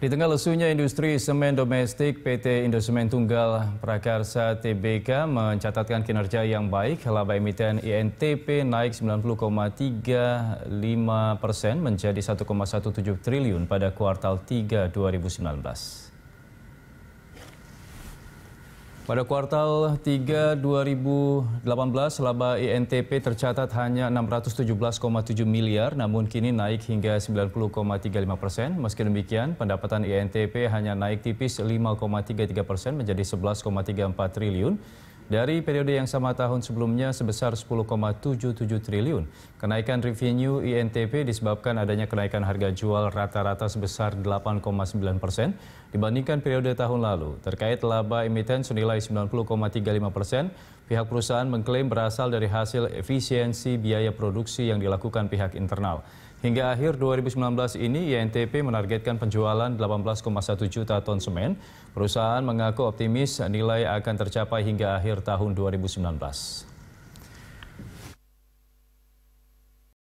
Di tengah lesunya industri semen domestik, PT Indosemen Tunggal Prakarsa TBK mencatatkan kinerja yang baik. Laba emiten INTP naik 90,35 persen menjadi 1,17 triliun pada kuartal 3 2019. Pada kuartal 3 2018, laba INTP tercatat hanya 617,7 miliar, namun kini naik hingga 90,35 persen. Meski demikian, pendapatan INTP hanya naik tipis 5,33 persen menjadi 11,34 triliun dari periode yang sama tahun sebelumnya sebesar 10,77 triliun. Kenaikan revenue INTP disebabkan adanya kenaikan harga jual rata-rata sebesar 8,9 persen dibandingkan periode tahun lalu. Terkait laba emiten senilai 90,35 persen, Pihak perusahaan mengklaim berasal dari hasil efisiensi biaya produksi yang dilakukan pihak internal. Hingga akhir 2019 ini, YNTP menargetkan penjualan 18,1 juta ton semen. Perusahaan mengaku optimis nilai akan tercapai hingga akhir tahun 2019.